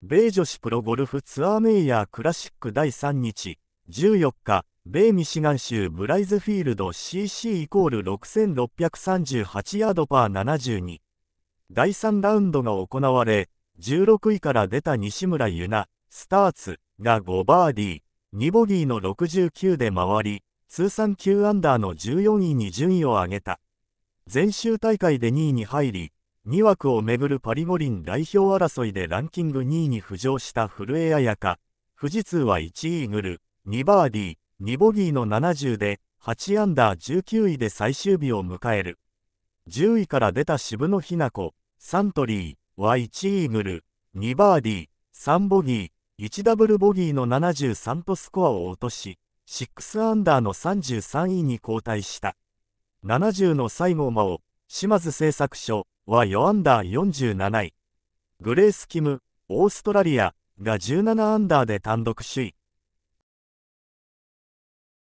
米女子プロゴルフツアーメイヤークラシック第3日14日、米ミシガン州ブライズフィールド CC イコール6638ヤードパー72。第3ラウンドが行われ、16位から出た西村優菜、スターツが5バーディー、2ボギーの69で回り、通算9アンダーの14位に順位を上げた。全州大会で2位に入り、2枠をめぐるパリ五輪代表争いでランキング2位に浮上した古江彩佳。富士通は1イーグル、2バーディー、2ボギーの70で、8アンダー19位で最終日を迎える。10位から出た渋野日向子、サントリーは1イーグル、2バーディー、3ボギー、1ダブルボギーの73とスコアを落とし、6アンダーの33位に後退した。70の西郷真央、島津製作所は4アンダー47位。グレース・キム、オーストラリアが17アンダーで単独首位。